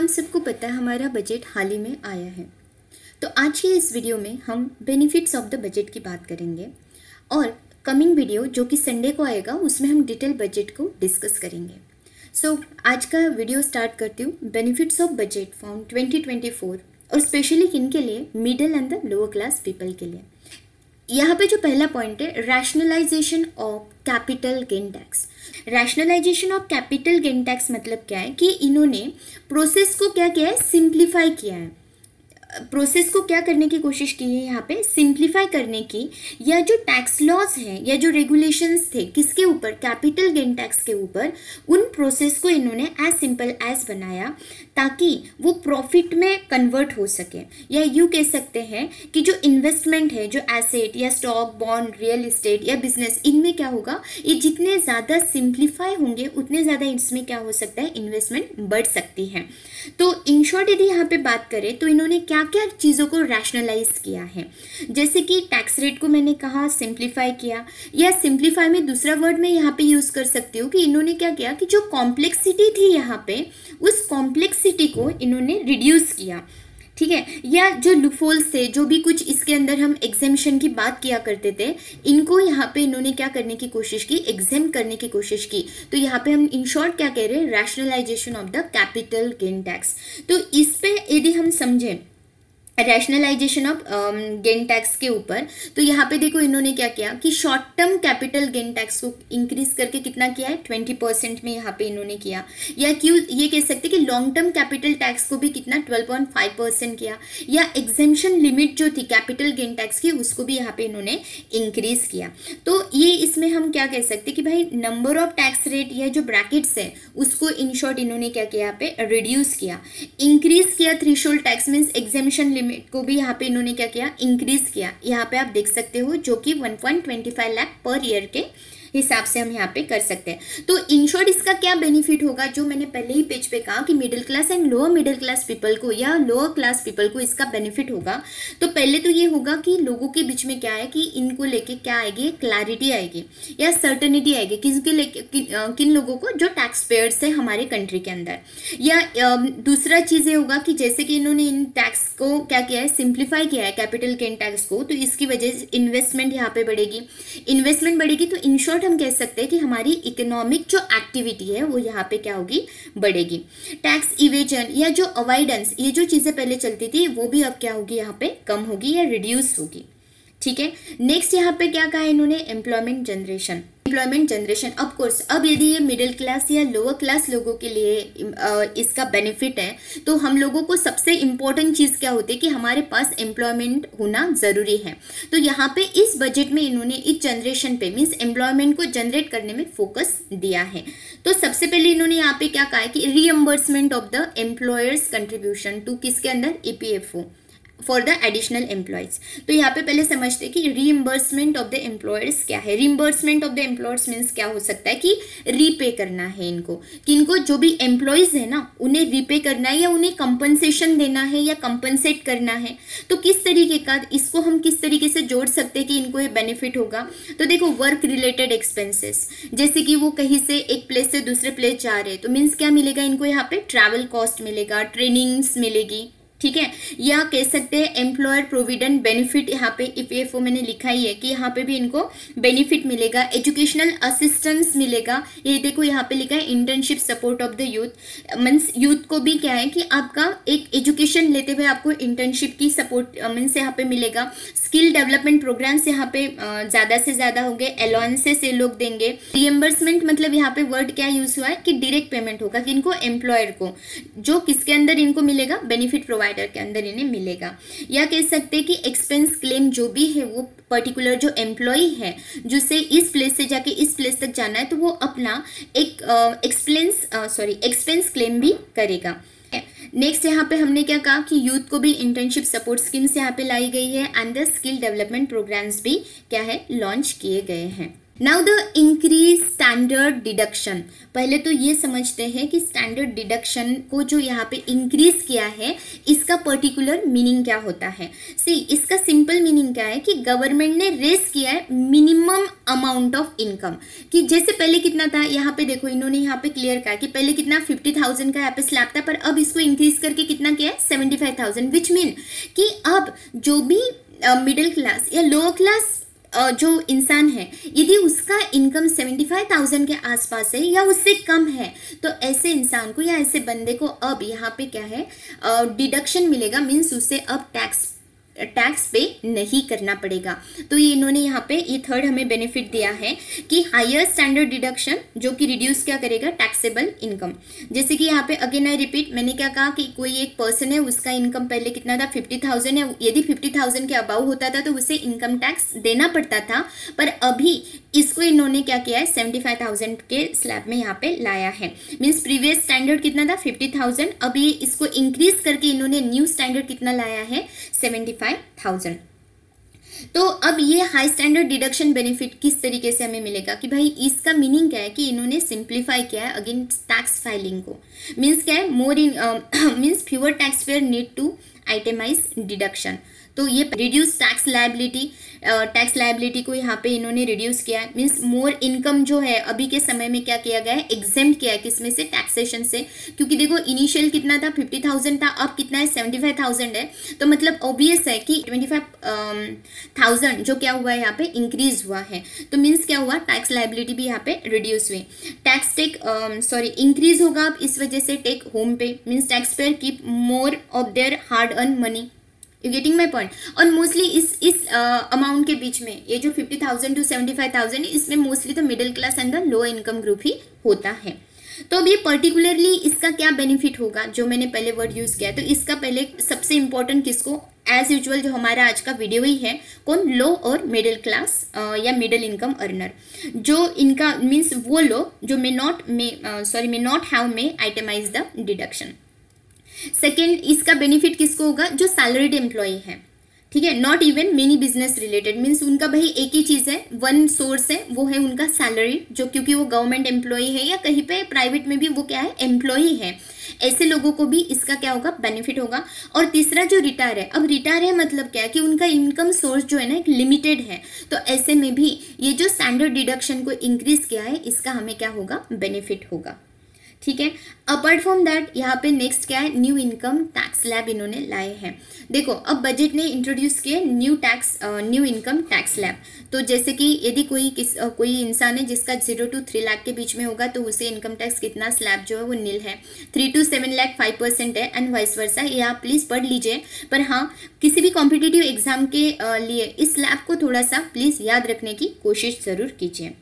हम सबको पता है हमारा बजट हाल ही में आया है तो आज के इस वीडियो में हम बेनिफिट्स ऑफ द बजट की बात करेंगे और कमिंग वीडियो जो कि संडे को आएगा उसमें हम डिटेल बजट को डिस्कस करेंगे सो so, आज का वीडियो स्टार्ट करती हूँ बेनिफिट्स ऑफ बजट फॉर्म 2024 और स्पेशली किन के लिए middle and the lower class people के लिए यहाँ पे जो पहला पॉइंट है rationalisation of capital gain tax rationalisation of capital gain tax मतलब क्या है कि इन्होंने प्रोसेस को क्या किया है सिंप्लीफाई किया है प्रोसेस को क्या करने की कोशिश की है यहाँ पे सिंप्लीफाई करने की या जो टैक्स लॉज हैं या जो रेगुलेशंस थे किसके ऊपर कैपिटल गेन टैक्स के ऊपर उन प्रोसेस को इन्होंने एज सिंपल एज बनाया ताकि वो प्रॉफिट में कन्वर्ट हो सके या यू कह सकते हैं कि जो इन्वेस्टमेंट है जो एसेट या स्टॉक बॉन्ड रियल इस्टेट या बिजनेस इनमें क्या होगा ये जितने ज़्यादा सिंप्लीफाई होंगे उतने ज़्यादा इसमें क्या हो सकता है इन्वेस्टमेंट बढ़ सकती है तो इन शॉर्ट यदि यहाँ पर बात करें तो इन्होंने क्या क्या क्या चीज़ों को रैशनलाइज किया है जैसे कि टैक्स रेट को मैंने कहा सिंप्लीफाई किया या सिंप्लीफाई में दूसरा वर्ड मैं यहाँ पे यूज़ कर सकती हूँ कि इन्होंने क्या किया कि जो कॉम्प्लेक्सिटी थी यहाँ पे उस कॉम्प्लेक्सिटी को इन्होंने रिड्यूस किया ठीक है या जो लुफोल्स थे जो भी कुछ इसके अंदर हम एग्जेम्पन की बात किया करते थे इनको यहाँ पे इन्होंने क्या करने की कोशिश की एग्जेम करने की कोशिश की तो यहाँ पे हम इन शॉर्ट क्या कह रहे हैं rationalisation of the capital gain tax तो इस पे यदि हम समझें रैशनलाइजेशन ऑफ गेन टैक्स के ऊपर तो यहाँ पे देखो इन्होंने क्या किया कि short term capital gain tax को इंक्रीज करके कितना किया है ट्वेंटी परसेंट में यहाँ पे इन्होंने किया या क्यों ये कह सकते कि लॉन्ग टर्म कैपिटल टैक्स को भी कितना ट्वेल्व पॉइंट फाइव परसेंट किया या एग्जेम्पन लिमिट जो थी कैपिटल गेन टैक्स की उसको भी यहाँ पे इन्होंने इंक्रीज किया तो ये इसमें हम क्या कह सकते कि भाई नंबर ऑफ टैक्स रेट या जो ब्रैकेट्स है उसको इन शॉर्ट इन्होंने क्या किया यहाँ पे रिड्यूस किया इंक्रीज किया three tax means exemption limit payment को भी यहाँ पे इन्होंने क्या किया इंक्रीज किया यहाँ पे आप देख सकते हो जो कि 1.25 लाख पर ईयर के हिसाब से हम यहाँ पे कर सकते हैं तो इन शॉर्ट इसका क्या बेनिफिट होगा जो मैंने पहले ही पेज पे कहा कि middle class and lower middle class people को या लोअर क्लास पीपल को इसका बेनिफिट होगा तो पहले तो ये होगा कि लोगों के बीच में क्या है कि इनको लेके क्या आएगी क्लैरिटी आएगी या सर्टनिटी आएगी किसके लेके किन लोगों को जो टैक्स पेयर्स है हमारे कंट्री के अंदर या दूसरा चीज़ ये होगा कि जैसे कि इन्होंने इन टैक्स को क्या किया है सिंप्लीफाई किया है कैपिटल के टैक्स को तो इसकी वजह से इन्वेस्टमेंट यहाँ पे बढ़ेगी इन्वेस्टमेंट बढ़ेगी तो इन शॉर्ट हम कह सकते हैं कि हमारी इकोनॉमिक जो एक्टिविटी है वो यहाँ पे क्या होगी बढ़ेगी टैक्स इवेजन या जो अवॉइडेंस ये जो चीज़ें पहले चलती थी वो भी अब क्या होगी यहाँ पे कम होगी या रिड्यूस होगी ठीक है नेक्स्ट यहाँ पे क्या कहा इन्होंने employment generation employment generation of course अब यदि ये मिडिल क्लास या लोअर क्लास लोगों के लिए इसका बेनिफिट है तो हम लोगों को सबसे इम्पोर्टेंट चीज़ क्या होती है कि हमारे पास एम्प्लॉयमेंट होना ज़रूरी है तो यहाँ पे इस बजट में इन्होंने इस जनरेशन पे मीन्स एम्प्लॉयमेंट को जनरेट करने में फोकस दिया है तो सबसे पहले इन्होंने यहाँ पे क्या कहा है कि reimbursement of the employers contribution to किसके अंदर E e for the additional employees तो यहाँ पे पहले समझते हैं कि रीइम्बर्समेंट ऑफ द एम्प्लॉयर्स क्या है reimbursement of the employers means क्या हो सकता है कि रीपे करना है इनको कि इनको जो भी एम्प्लॉयज़ है ना उन्हें रीपे करना है या उन्हें कंपनसेशन देना है या कंपनसेट करना है तो किस तरीके का इसको हम किस तरीके से जोड़ सकते हैं कि इनको ये बेनिफिट होगा तो देखो वर्क रिलेटेड एक्सपेंसेस जैसे कि वो कहीं से एक प्लेस से दूसरे प्लेस जा रहे हैं तो मीन्स क्या मिलेगा इनको यहाँ पे ट्रैवल कॉस्ट मिलेगा ट्रेनिंग्स मिलेगी ठीक है या कह सकते हैं एम्प्लॉयर प्रोविडेंट बेनिफिट यहाँ पे इफ मैंने लिखा ही है कि यहाँ पे भी इनको बेनिफिट मिलेगा एजुकेशनल असिस्टेंस मिलेगा ये देखो यहाँ पे लिखा है internship support of the youth means youth को भी क्या है कि आपका एक एजुकेशन लेते हुए आपको इंटर्नशिप की सपोर्ट मीन्स uh, यहाँ पे मिलेगा स्किल डेवलपमेंट प्रोग्राम्स यहाँ पे uh, ज़्यादा से ज़्यादा होंगे अलाउंसेस ये लोग देंगे रिएम्बर्समेंट मतलब यहाँ पे वर्ड क्या यूज़ हुआ है कि डिरेक्ट पेमेंट होगा कि इनको एम्प्लॉयर को जो किसके अंदर इनको मिलेगा बेनिफिट प्रोवाइड प्रोवाइडर के अंदर इन्हें मिलेगा या कह सकते हैं कि एक्सपेंस क्लेम जो भी है वो पर्टिकुलर जो एम्प्लॉय है जिसे इस प्लेस से जाके इस प्लेस तक जाना है तो वो अपना एक एक्सपेंस सॉरी एक्सपेंस क्लेम भी करेगा नेक्स्ट यहाँ पे हमने क्या कहा कि यूथ को भी इंटर्नशिप सपोर्ट स्कीम्स यहाँ पे लाई गई है and the skill development programmes भी क्या है लॉन्च किए गए हैं now the increase standard deduction पहले तो ये समझते हैं कि स्टैंडर्ड डिडक्शन को जो यहाँ पे इंक्रीज किया है इसका पर्टिकुलर मीनिंग क्या होता है सी इसका सिंपल मीनिंग क्या है कि गवर्नमेंट ने रेस किया है मिनिमम अमाउंट ऑफ इनकम कि जैसे पहले कितना था यहाँ पे देखो इन्होंने यहाँ पे क्लियर कहा कि पहले कितना फिफ्टी थाउजेंड का यहाँ पे स्लैब था पर अब इसको इंक्रीज करके कितना किया है seventy five thousand which mean कि अब जो भी मिडिल uh, क्लास या लोअर क्लास जो इंसान है यदि उसका इनकम सेवेंटी फाइव थाउजेंड के आसपास है या उससे कम है तो ऐसे इंसान को या ऐसे बंदे को अब यहाँ पे क्या है डिडक्शन मिलेगा मीन्स उसे अब टैक्स टैक्स पे नहीं करना पड़ेगा तो ये इन्होंने यहाँ पे ये थर्ड हमें बेनिफिट दिया है कि हायर स्टैंडर्ड डिडक्शन जो कि रिड्यूस क्या करेगा टैक्सेबल इनकम जैसे कि यहाँ पे अगेन आई रिपीट मैंने क्या कहा कि कोई एक पर्सन है उसका इनकम पहले कितना था फिफ्टी थाउजेंड है यदि फिफ्टी थाउजेंड के अबाउ होता था तो उसे इनकम टैक्स देना पड़ता था पर अभी इसको इन्होंने क्या किया है सेवेंटी फाइव थाउजेंड के स्लैब में यहाँ पे लाया है मीन्स प्रीवियस स्टैंडर्ड कितना था फिफ्टी थाउजेंड अभी इसको इंक्रीज करके इन्होंने न्यू स्टैंडर्ड कितना लाया है सेवेंटी फाइव फाइव थाउजेंड तो अब ये हाई स्टैंडर्ड डिडक्शन बेनिफिट किस तरीके से हमें मिलेगा कि भाई इसका मीनिंग क्या है कि इन्होंने सिंप्लीफाई किया है अगेंस्ट टैक्स फाइलिंग को मीन्स क्या है more in means fewer tax payer need to itemise deduction तो ये reduce tax liability tax liability को यहाँ पे इन्होंने रिड्यूस किया है मीन्स मोर इनकम जो है अभी के समय में क्या किया गया है एग्जेम किया है किसमें से टैक्सेशन से क्योंकि देखो इनिशियल कितना था फिफ्टी थाउजेंड था अब कितना है सेवेंटी फाइव थाउजेंड है तो मतलब ऑब्वियस है कि ट्वेंटी फाइव थाउजेंड जो क्या हुआ है यहाँ पे इंक्रीज हुआ है तो मीन्स क्या हुआ टैक्स लाइबिलिटी भी यहाँ पे रिड्यूस हुई टैक्स टेक सॉरी इंक्रीज होगा अब इस वजह से take home pay means tax payer keep more of their hard earn money you getting my point और मोस्टली इस इस अमाउंट uh, के बीच में ये जो fifty thousand to seventy five thousand इसमें मोस्टली तो middle class and the low income group ही होता है तो अब ये पर्टिकुलरली इसका क्या बेनिफिट होगा जो मैंने पहले वर्ड यूज़ किया तो इसका पहले सबसे इंपॉर्टेंट किसको एज यूजल जो हमारा आज का वीडियो ही है कौन लो और मिडिल क्लास या मिडिल इनकम अर्नर जो इनका मीन्स वो लो जो may not may sorry may not have may itemise the deduction second इसका बेनिफिट किसको होगा जो सैलरीड एम्प्लॉई है ठीक है not even many business related means उनका भाई एक ही चीज़ है वन सोर्स है वो है उनका सैलरी जो क्योंकि वो गवर्नमेंट एम्प्लॉई है या कहीं पे प्राइवेट में भी वो क्या है एम्प्लॉई है ऐसे लोगों को भी इसका क्या होगा बेनिफिट होगा और तीसरा जो रिटायर है अब रिटायर है मतलब क्या है कि उनका इनकम सोर्स जो है ना एक लिमिटेड है तो ऐसे में भी ये जो स्टैंडर्ड डिडक्शन को इंक्रीज किया है इसका हमें क्या होगा बेनिफिट होगा ठीक है अपार्ट फ्रॉम दैट यहाँ पे नेक्स्ट क्या है न्यू इनकम टैक्स लैब इन्होंने लाए हैं देखो अब बजट ने इंट्रोड्यूस किए new tax new income tax slab तो जैसे कि यदि कोई किस uh, कोई इंसान है जिसका जीरो टू थ्री लाख के बीच में होगा तो उसे इनकम टैक्स कितना स्लैब जो है वो नील है three two seven lakh five percent है एंड वाइस वर्सा ये आप प्लीज़ पढ़ लीजिए पर हाँ किसी भी कॉम्पिटेटिव एग्जाम के लिए इस स्लैब को थोड़ा सा प्लीज़ याद रखने की कोशिश ज़रूर कीजिए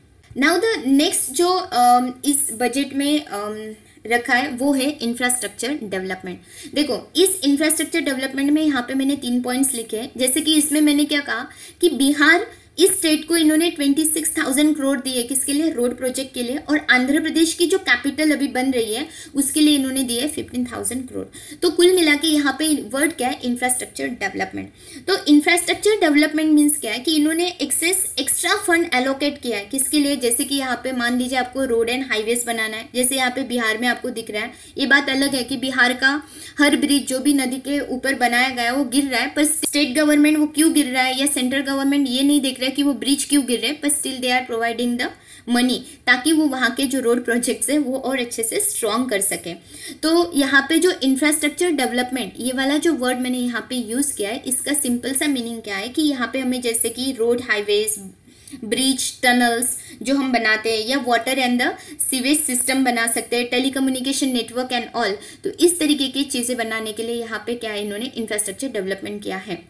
नाउ द नेक्स्ट जो um, इस बजट में um, रखा है वो है इंफ्रास्ट्रक्चर डेवलपमेंट देखो इस इंफ्रास्ट्रक्चर डेवलपमेंट में यहाँ पे मैंने तीन पॉइंट्स लिखे हैं जैसे कि इसमें मैंने क्या कहा कि बिहार इस स्टेट को इन्होंने 26,000 करोड़ दिए किसके लिए रोड प्रोजेक्ट के लिए और आंध्र प्रदेश की जो कैपिटल अभी बन रही है उसके लिए इन्होंने दिए 15,000 करोड़ तो कुल मिला के यहाँ पे वर्ड क्या है इंफ्रास्ट्रक्चर डेवलपमेंट तो इंफ्रास्ट्रक्चर डेवलपमेंट मीन्स क्या है कि इन्होंने एक्सेस एक्स्ट्रा फंड एलोकेट किया है किसके लिए जैसे कि यहाँ पे मान लीजिए आपको रोड एंड हाईवेज बनाना है जैसे यहाँ पे बिहार में आपको दिख रहा है ये बात अलग है कि बिहार का हर ब्रिज जो भी नदी के ऊपर बनाया गया है वो गिर रहा है पर स्टेट गवर्नमेंट वो क्यों गिर रहा है या सेंट्रल गवर्नमेंट ये नहीं देख रहा है कि वो ब्रिज क्यों गिर रहे हैं पर still they are providing the money ताकि वो वहाँ के जो रोड प्रोजेक्ट्स हैं वो और अच्छे से स्ट्रॉन्ग कर सके तो यहाँ पे जो इंफ्रास्ट्रक्चर डेवलपमेंट ये वाला जो वर्ड मैंने यहाँ पे यूज़ किया है इसका सिंपल सा मीनिंग क्या है कि यहाँ पे हमें जैसे कि रोड हाईवेज ब्रिज टनल्स जो हम बनाते हैं या water and the sewage system बना सकते हैं टेलीकम्युनिकेशन नेटवर्क एंड ऑल तो इस तरीके की चीज़ें बनाने के लिए यहाँ पे क्या है इन्होंने इंफ्रास्ट्रक्चर डेवलपमेंट किया है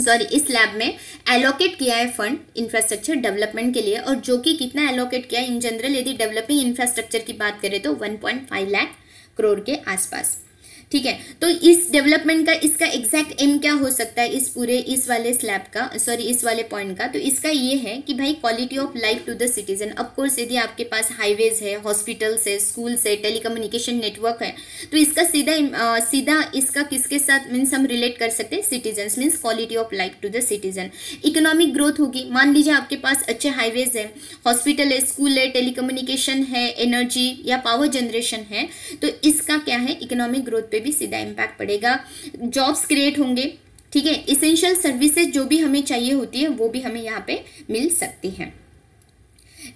सॉरी इस लैब में एलोकेट किया है फंड इंफ्रास्ट्रक्चर डेवलपमेंट के लिए और जो कि कितना एलोकेट किया इन जनरल यदि डेवलपिंग इंफ्रास्ट्रक्चर की बात करें तो 1.5 लाख करोड़ के आसपास ठीक है तो इस डेवलपमेंट का इसका एग्जैक्ट एम क्या हो सकता है इस पूरे इस वाले स्लैब का सॉरी इस वाले पॉइंट का तो इसका ये है कि भाई quality of life to the citizen of course यदि आपके पास हाईवेज है हॉस्पिटल्स है स्कूल्स है टेलीकम्युनिकेशन नेटवर्क है तो इसका सीधा आ, सीधा इसका किसके साथ मीन्स हम रिलेट कर सकते हैं citizen means quality of life to the citizen economic growth होगी मान लीजिए आपके पास अच्छे हाईवेज है हॉस्पिटल है स्कूल है टेलीकम्युनिकेशन है एनर्जी या पावर जनरेशन है तो इसका क्या है इकोनॉमिक ग्रोथ पे भी सीधा इम्पैक्ट पड़ेगा जॉब्स क्रिएट होंगे ठीक है इसेंशियल सर्विसेज जो भी हमें चाहिए होती है वो भी हमें यहाँ पे मिल सकती हैं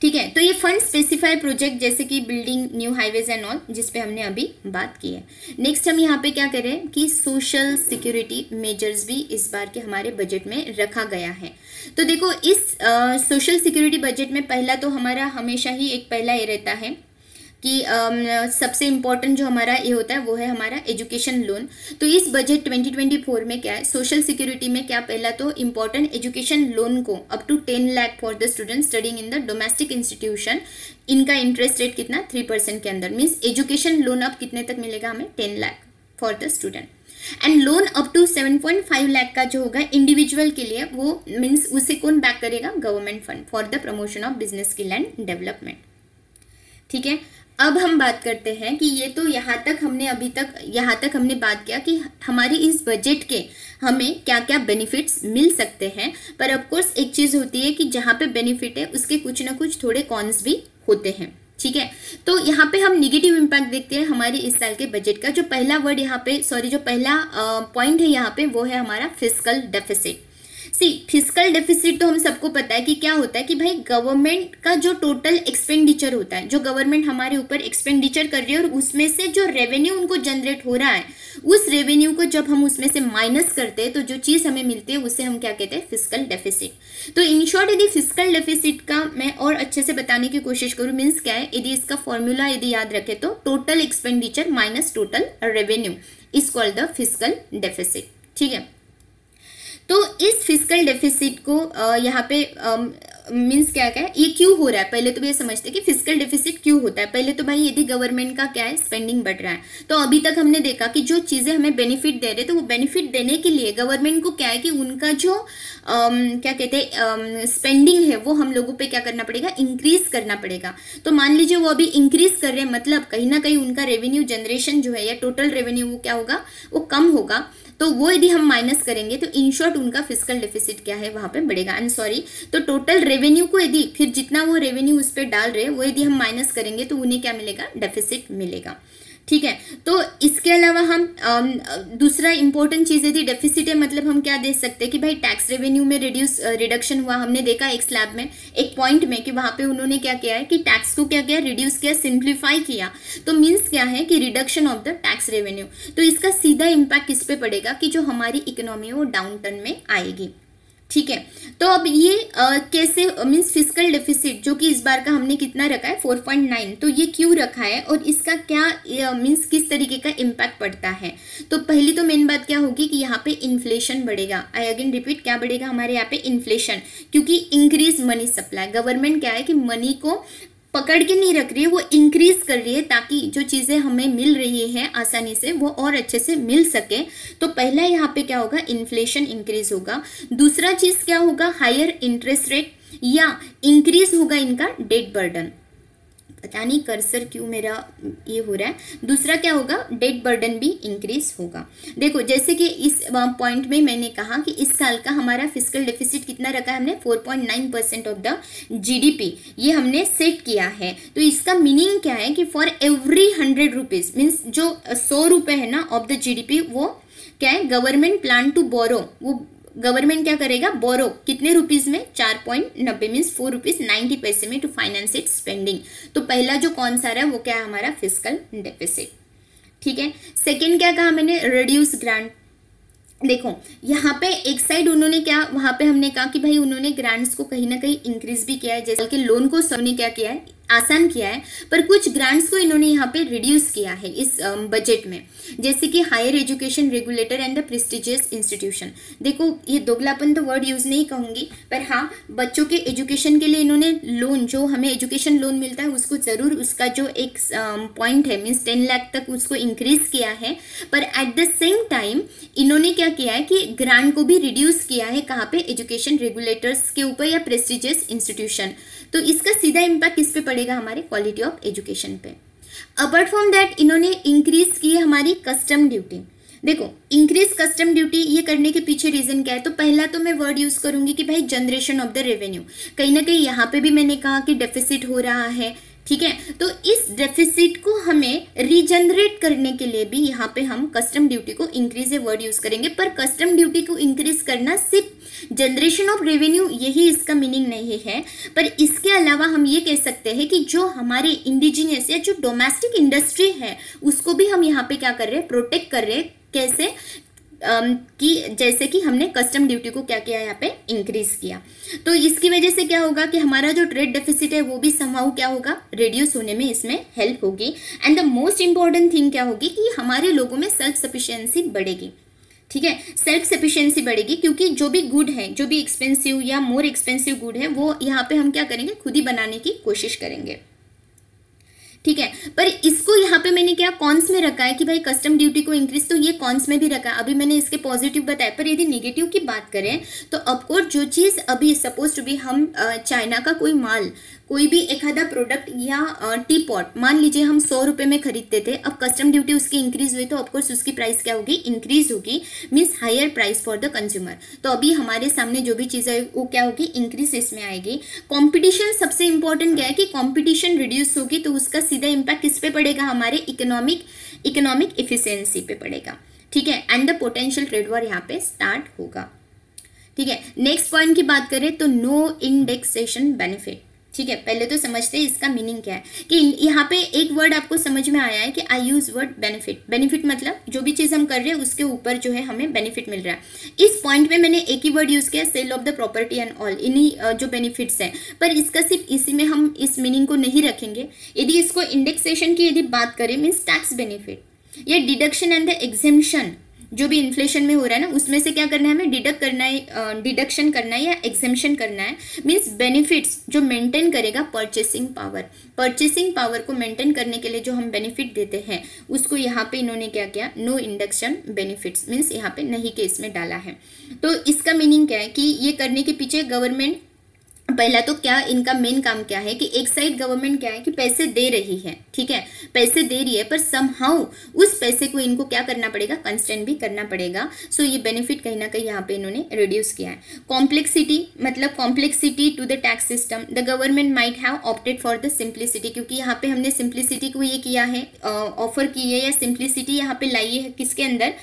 ठीक है तो ये फंड स्पेसिफाई प्रोजेक्ट जैसे कि building new highways and all जिसपे हमने अभी बात की है नेक्स्ट हम यहाँ पे क्या करें कि सोशल सिक्योरिटी मेजर्स भी इस बार के हमारे बजट में रखा गया है तो देखो इस सोशल सिक्योरिटी बजट में पहला तो हमारा हमेशा ही एक पहला ये रहता है कि सबसे इंपॉर्टेंट जो हमारा ये होता है वो है हमारा एजुकेशन लोन तो इस बजट 2024 में क्या है सोशल सिक्योरिटी में क्या पहला तो इंपॉर्टेंट एजुकेशन लोन को up to ten lakh for the student studying in the domestic institution इनका इंटरेस्ट रेट कितना थ्री परसेंट के अंदर मीन्स एजुकेशन लोन अब कितने तक मिलेगा हमें ten lakh for the student and loan up to seven point five lakh का जो होगा इंडिविजुअल के लिए वो मीन्स उसे कौन बैक करेगा government fund for the promotion of business skill and development ठीक है अब हम बात करते हैं कि ये तो यहाँ तक हमने अभी तक यहाँ तक हमने बात किया कि हमारे इस बजट के हमें क्या क्या बेनिफिट्स मिल सकते हैं पर ऑफकोर्स एक चीज़ होती है कि जहाँ पे बेनिफिट है उसके कुछ ना कुछ थोड़े कॉन्स भी होते हैं ठीक है तो यहाँ पे हम निगेटिव इम्पैक्ट देखते हैं हमारे इस साल के बजट का जो पहला वर्ड यहाँ पे सॉरी जो पहला पॉइंट है यहाँ पे वो है हमारा physical deficit see physical deficit तो हम सबको पता है कि क्या होता है कि भाई गवर्नमेंट का जो टोटल एक्सपेंडिचर होता है जो गवर्नमेंट हमारे ऊपर एक्सपेंडिचर कर रही है और उसमें से जो रेवेन्यू उनको जनरेट हो रहा है उस रेवेन्यू को जब हम उसमें से माइनस करते हैं तो जो चीज़ हमें मिलती है उसे हम क्या कहते हैं फिजिकल डेफिसिट तो इन शॉर्ट यदि फिजिकल डेफिसिट का मैं और अच्छे से बताने की कोशिश करूँ मीन्स क्या है यदि इसका फॉर्मूला यदि याद रखे तो total expenditure minus total revenue is called the physical deficit ठीक है तो इस फिजिकल डेफिसिट को यहाँ पे मीन्स क्या क्या है ये क्यों हो रहा है पहले तो ये समझते कि फिजिकल डेफिसिट क्यों होता है पहले तो भाई यदि गवर्नमेंट का क्या है स्पेंडिंग बढ़ रहा है तो अभी तक हमने देखा कि जो चीज़ें हमें बेनिफिट दे रहे तो वो बेनिफिट देने के लिए गवर्नमेंट को क्या है कि उनका जो आम, क्या कहते हैं स्पेंडिंग है वो हम लोगों पर क्या करना पड़ेगा इंक्रीज करना पड़ेगा तो मान लीजिए वो अभी इंक्रीज कर रहे हैं मतलब कहीं ना कहीं उनका रेवेन्यू जनरेशन जो है या टोटल रेवेन्यू वो क्या होगा वो कम होगा तो वो यदि हम माइनस करेंगे तो इन शॉर्ट उनका फिजिकल डेफिसिट क्या है वहां पे बढ़ेगा एंड सॉरी तो टोटल रेवेन्यू को यदि फिर जितना वो रेवेन्यू उस पर डाल रहे वो यदि हम माइनस करेंगे तो उन्हें क्या मिलेगा डेफिसिट मिलेगा ठीक है तो इसके अलावा हम दूसरा इंपॉर्टेंट चीज़ें थी डेफिसिट है मतलब हम क्या देख सकते हैं कि भाई टैक्स रेवेन्यू में रिड्यूस रिडक्शन हुआ हमने देखा एक स्लैब में एक पॉइंट में कि वहाँ पे उन्होंने क्या किया है कि टैक्स को क्या किया रिड्यूस किया सिंप्लीफाई किया तो मीन्स क्या है कि reduction of the tax revenue तो इसका सीधा इम्पैक्ट किस पे पड़ेगा कि जो हमारी इकोनॉमी है वो डाउन टर्न में आएगी ठीक है तो अब ये आ, कैसे मीन्स फिजिकल डिफिसिट जो कि इस बार का हमने कितना रखा है 4.9 तो ये क्यों रखा है और इसका क्या मीन्स किस तरीके का इम्पैक्ट पड़ता है तो पहली तो मेन बात क्या होगी कि यहाँ पे इन्फ्लेशन बढ़ेगा आई अगेन रिपीट क्या बढ़ेगा हमारे यहाँ पे इन्फ्लेशन क्योंकि इंक्रीज मनी सप्लाई गवर्नमेंट क्या है कि मनी को पकड़ के नहीं रख रही है वो इंक्रीज कर रही है ताकि जो चीज़ें हमें मिल रही है आसानी से वो और अच्छे से मिल सके तो पहला यहाँ पे क्या होगा इन्फ्लेशन इंक्रीज होगा दूसरा चीज़ क्या होगा हायर इंटरेस्ट रेट या इंक्रीज होगा इनका डेट बर्डन पता नहीं कर्सर क्यों मेरा ये हो रहा है दूसरा क्या होगा डेट बर्डन भी इंक्रीज होगा देखो जैसे कि इस पॉइंट में मैंने कहा कि इस साल का हमारा फिजिकल डिफिसिट कितना रखा है हमने 4.9 परसेंट ऑफ द जीडीपी ये हमने सेट किया है तो इसका मीनिंग क्या है कि for every hundred rupees means जो सौ रुपये है ना ऑफ द जी वो क्या है गवर्नमेंट प्लान टू बोरो वो गवर्नमेंट क्या करेगा बोरो कितने रुपीज में चार पॉइंट नब्बे मीन फोर रुपीज नाइनटी पैसे में टू फाइनेंस इट स्पेंडिंग तो पहला जो कौन सा रहा है वो क्या है हमारा फिजिकल डेफिसिट ठीक है सेकेंड क्या कहा मैंने रिड्यूस ग्रांट देखो यहाँ पे एक साइड उन्होंने क्या वहां पे हमने कहा कि भाई उन्होंने ग्रांट्स को कहीं ना कहीं इंक्रीज भी किया है जैसे कि लोन को सबने क्या किया है आसान किया है पर कुछ ग्रांट्स को इन्होंने यहाँ पे रिड्यूस किया है इस बजट um, में जैसे कि higher education regulator and the prestigious institution देखो ये दोगलापन तो वर्ड यूज़ नहीं कहूंगी पर हाँ बच्चों के एजुकेशन के लिए इन्होंने लोन जो हमें एजुकेशन लोन मिलता है उसको ज़रूर उसका जो एक पॉइंट um, है मीन्स टेन लाख तक उसको इंक्रीज़ किया है पर एट द सेम टाइम इन्होंने क्या किया है कि ग्रांट को भी रिड्यूस किया है कहाँ पे एजुकेशन रेगुलेटर्स के ऊपर या प्रेस्टिजियस इंस्टीट्यूशन तो इसका सीधा इम्पैक्ट इस पर पड़ेगा हमारे क्वालिटी ऑफ एजुकेशन पे अपार्ट फ्रॉम दैट इन्होंने इंक्रीज की हमारी कस्टम ड्यूटी देखो इंक्रीज कस्टम ड्यूटी ये करने के पीछे रीजन क्या है तो पहला तो मैं वर्ड यूज करूंगी कि भाई जनरेशन ऑफ द रेवेन्यू कहीं ना कहीं यहाँ पे भी मैंने कहा कि डेफिसिट हो रहा है ठीक है तो इस डेफिसिट को हमें रिजनरेट करने के लिए भी यहाँ पे हम कस्टम ड्यूटी को इंक्रीज ए वर्ड यूज करेंगे पर कस्टम ड्यूटी को इंक्रीज करना सिर्फ जनरेशन ऑफ रेवेन्यू यही इसका मीनिंग नहीं है पर इसके अलावा हम ये कह सकते हैं कि जो हमारे इंडिजीनियस या जो डोमेस्टिक इंडस्ट्री है उसको भी हम यहाँ पे क्या कर रहे हैं प्रोटेक्ट कर रहे हैं कैसे Um, कि जैसे कि हमने कस्टम ड्यूटी को क्या किया यहाँ पे इंक्रीज किया तो इसकी वजह से क्या होगा कि हमारा जो ट्रेड डेफिसिट है वो भी संभाव क्या होगा रिड्यूस होने में इसमें हेल्प होगी and the most important thing क्या होगी कि हमारे लोगों में सेल्फ सफिशियंसी बढ़ेगी ठीक है सेल्फ सफिशियंसी बढ़ेगी क्योंकि जो भी गुड है जो भी एक्सपेंसिव या मोर एक्सपेंसिव गुड है वो यहाँ पे हम क्या करेंगे खुद ही बनाने की कोशिश करेंगे ठीक है पर इसको यहाँ पे मैंने क्या कॉन्स में रखा है कि भाई कस्टम ड्यूटी को इंक्रीज तो ये कॉन्स में भी रखा है अभी मैंने इसके पॉजिटिव बताया पर यदि नेगेटिव की बात करें तो अपकोर्स जो चीज़ अभी सपोज टू बी हम चाइना का कोई माल कोई भी एक आधा प्रोडक्ट या टी पॉट मान लीजिए हम सौ रुपये में खरीदते थे अब कस्टम ड्यूटी उसकी इंक्रीज हुई तो ऑफकोर्स उसकी प्राइस क्या होगी इंक्रीज होगी means higher price for the consumer तो अभी हमारे सामने जो भी चीज़ वो क्या होगी इंक्रीज इसमें आएगी कॉम्पिटिशन सबसे इंपॉर्टेंट क्या है कि कॉम्पिटिशन रिड्यूस होगी तो उसका सीधा इम्पैक्ट किस पे पड़ेगा हमारे इकोनॉमिक इकोनॉमिक इफिशियंसी पे पड़ेगा ठीक है and the potential trade war यहाँ पे स्टार्ट होगा ठीक है नेक्स्ट पॉइंट की बात करें तो नो इंडेक्सेशन बेनिफिट ठीक है पहले तो समझते हैं इसका मीनिंग क्या है कि यहाँ पे एक वर्ड आपको समझ में आया है कि I use word benefit benefit मतलब जो भी चीज़ हम कर रहे हैं उसके ऊपर जो है हमें बेनिफिट मिल रहा है इस पॉइंट में मैंने एक ही वर्ड यूज़ किया sale of the property and all इन्हीं जो बेनिफिट्स हैं पर इसका सिर्फ इसी में हम इस मीनिंग को नहीं रखेंगे यदि इसको इंडेक्सेशन की यदि बात करें मीन्स टैक्स बेनिफिट या डिडक्शन एंड द एग्जेम्शन जो भी इन्फ्लेशन में हो रहा है ना उसमें से क्या करना है हमें डिडक्ट करना है डिडक्शन करना है या एग्जेम्पन करना है मीन्स बेनिफिट्स जो मेंटेन करेगा परचेसिंग पावर परचेसिंग पावर को मेंटेन करने के लिए जो हम बेनिफिट देते हैं उसको यहाँ पे इन्होंने क्या किया नो इंडक्शन बेनिफिट्स मीन्स यहाँ पे नहीं केस में डाला है तो इसका मीनिंग क्या है कि ये करने के पीछे गवर्नमेंट पहला तो क्या इनका मेन काम क्या है कि एक साइड गवर्नमेंट क्या है कि पैसे दे रही है ठीक है पैसे दे रही है पर समहाउ उस पैसे को इनको क्या करना पड़ेगा कंस्टेंट भी करना पड़ेगा सो ये बेनिफिट कहीं ना कहीं यहाँ पे इन्होंने रिड्यूस किया है कॉम्प्लेक्सिटी मतलब complexity to the tax system the government might have opted for the simplicity क्योंकि यहाँ पे हमने सिंप्लिसिटी को ये किया है ऑफर की है या सिंप्लिसिटी यहाँ पे लाई है किसके अंदर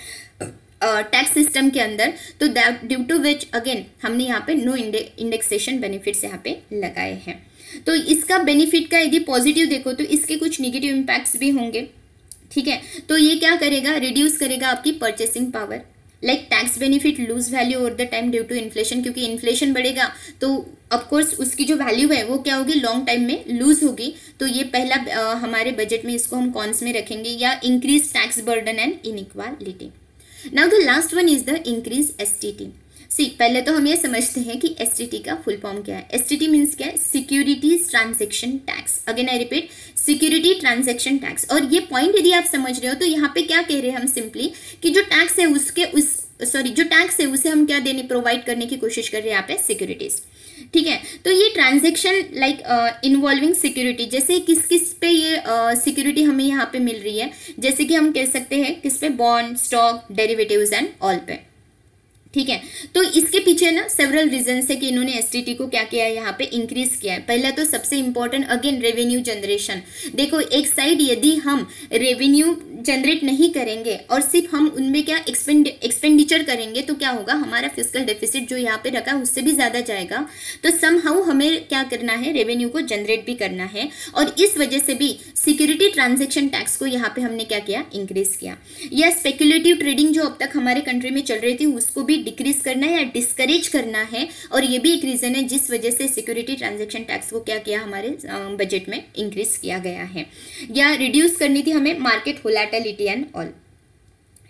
टैक्स सिस्टम के अंदर तो ड्यू टू विच अगेन हमने यहाँ पे नो इंडेक्सेशन बेनिफिट्स यहाँ पे लगाए हैं तो इसका बेनिफिट का यदि पॉजिटिव देखो तो इसके कुछ निगेटिव इम्पैक्ट्स भी होंगे ठीक है तो ये क्या करेगा रिड्यूस करेगा आपकी purchasing power like tax benefit lose value over the time due to inflation क्योंकि इन्फ्लेशन बढ़ेगा तो ऑफकोर्स उसकी जो वैल्यू है वो क्या होगी लॉन्ग टाइम में लूज होगी तो ये पहला आ, हमारे बजट में इसको हम कॉन्स में रखेंगे या increase tax burden and inequality now the last one is the increase S C पहले तो हम ये समझते हैं कि एस का फुल फॉर्म क्या है एस टी क्या है securities transaction tax again I repeat security transaction tax और ये पॉइंट यदि आप समझ रहे हो तो यहाँ पे क्या कह रहे हैं हम सिंपली कि जो टैक्स है उसके उस सॉरी जो टैक्स है उसे हम क्या देने प्रोवाइड करने की कोशिश कर रहे हैं यहाँ पे सिक्योरिटीज़ ठीक है तो ये ट्रांजेक्शन लाइक इन्वॉल्विंग सिक्योरिटी जैसे किस किस पे ये सिक्योरिटी uh, हमें यहाँ पे मिल रही है जैसे कि हम कह सकते हैं किस पे bond stock derivatives and all पे ठीक है तो इसके पीछे ना सेवरल रीजन है कि इन्होंने एस को क्या किया है यहाँ पे इंक्रीज किया है पहला तो सबसे इंपॉर्टेंट अगेन रेवेन्यू जनरेशन देखो एक साइड यदि हम रेवेन्यू जनरेट नहीं करेंगे और सिर्फ हम उनमें क्या एक्सपेंडिचर करेंगे तो क्या होगा हमारा फिजिकल डेफिसिट जो यहाँ पे रखा है उससे भी ज़्यादा जाएगा तो सम हमें क्या करना है रेवेन्यू को जनरेट भी करना है और इस वजह से भी सिक्योरिटी ट्रांजेक्शन टैक्स को यहाँ पे हमने क्या किया इंक्रीज किया या स्पेकुलेटिव ट्रेडिंग जो अब तक हमारे कंट्री में चल रही थी उसको भी डिक्रीज करना है या डिस्करेज करना है और ये भी एक रीज़न है जिस वजह से सिक्योरिटी ट्रांजेक्शन टैक्स को क्या किया हमारे बजट में इंक्रीज किया गया है या रिड्यूस करनी थी हमें मार्केट होलाटेलिटी एंड ऑल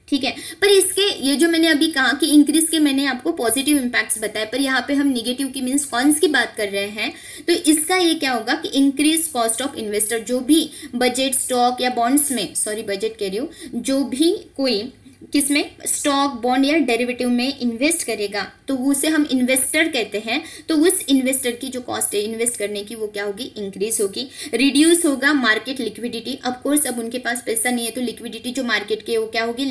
ठीक है पर इसके ये जो मैंने अभी कहा कि इंक्रीज के मैंने आपको पॉजिटिव इम्पैक्ट्स बताए पर यहाँ पे हम निगेटिव की मीन्स कॉन्स की बात कर रहे हैं तो इसका ये क्या होगा कि इंक्रीज कॉस्ट ऑफ इन्वेस्टर जो भी बजट स्टॉक या बॉन्ड्स में सॉरी बजट कह रही हूँ जो भी कोई किसमें स्टॉक बॉन्ड या डेरिवेटिव में इन्वेस्ट करेगा तो उसे हम इन्वेस्टर कहते हैं तो उस इन्वेस्टर की जो कॉस्ट है इन्वेस्ट करने की वो क्या होगी इंक्रीज होगी रिड्यूस होगा मार्केट लिक्विडिटी अफकोर्स अब उनके पास पैसा नहीं है तो लिक्विडिटी जो मार्केट की वो क्या होगी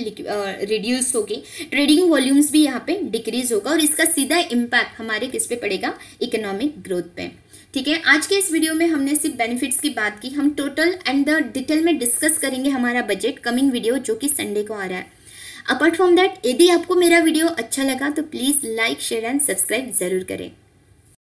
रिड्यूस होगी ट्रेडिंग वॉल्यूम्स भी यहाँ पे डिक्रीज होगा और इसका सीधा इम्पैक्ट हमारे किस पे पड़ेगा इकोनॉमिक ग्रोथ पे ठीक है आज के इस वीडियो में हमने सिर्फ बेनिफिट्स की बात की हम टोटल एंड द डिटेल में डिस्कस करेंगे हमारा बजट कमिंग वीडियो जो कि संडे को आ रहा है अपार्ट फ्रॉम दैट यदि आपको मेरा वीडियो अच्छा लगा तो please like share and subscribe ज़रूर करें